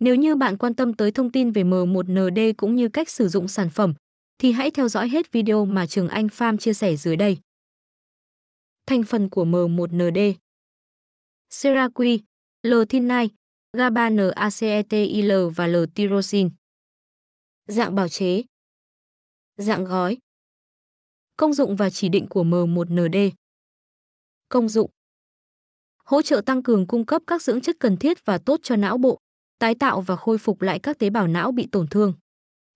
Nếu như bạn quan tâm tới thông tin về M1ND cũng như cách sử dụng sản phẩm, thì hãy theo dõi hết video mà Trường Anh Farm chia sẻ dưới đây. Thành phần của M1ND Seraqui, L-Thinai, GABA NACETIL và l tyrosine Dạng bào chế Dạng gói Công dụng và chỉ định của M1ND Công dụng Hỗ trợ tăng cường cung cấp các dưỡng chất cần thiết và tốt cho não bộ, tái tạo và khôi phục lại các tế bào não bị tổn thương.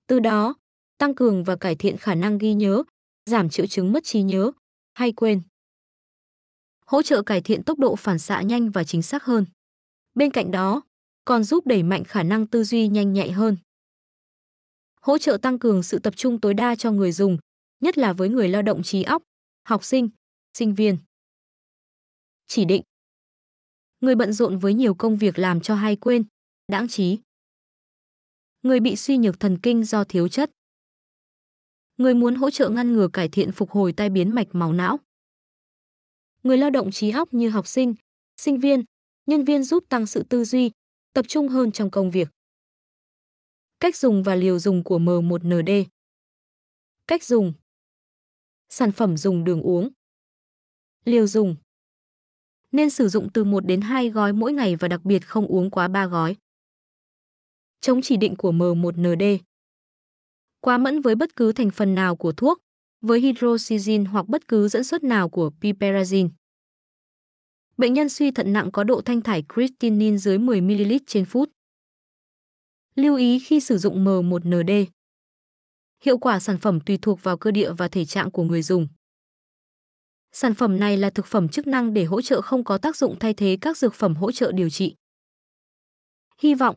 Từ đó, tăng cường và cải thiện khả năng ghi nhớ, giảm triệu chứng mất trí nhớ hay quên. Hỗ trợ cải thiện tốc độ phản xạ nhanh và chính xác hơn. Bên cạnh đó, còn giúp đẩy mạnh khả năng tư duy nhanh nhạy hơn. Hỗ trợ tăng cường sự tập trung tối đa cho người dùng, nhất là với người lao động trí óc, học sinh, sinh viên. Chỉ định Người bận rộn với nhiều công việc làm cho hay quên, đãng trí. Người bị suy nhược thần kinh do thiếu chất. Người muốn hỗ trợ ngăn ngừa cải thiện phục hồi tai biến mạch máu não. Người lao động trí óc như học sinh, sinh viên, nhân viên giúp tăng sự tư duy, tập trung hơn trong công việc. Cách dùng và liều dùng của M1ND. Cách dùng. Sản phẩm dùng đường uống. Liều dùng. Nên sử dụng từ 1 đến 2 gói mỗi ngày và đặc biệt không uống quá 3 gói chống chỉ định của M1ND. Quá mẫn với bất cứ thành phần nào của thuốc, với hydroxyzin hoặc bất cứ dẫn xuất nào của piperazine. Bệnh nhân suy thận nặng có độ thanh thải creatinine dưới 10 ml trên phút. Lưu ý khi sử dụng M1ND. Hiệu quả sản phẩm tùy thuộc vào cơ địa và thể trạng của người dùng. Sản phẩm này là thực phẩm chức năng để hỗ trợ không có tác dụng thay thế các dược phẩm hỗ trợ điều trị. Hy vọng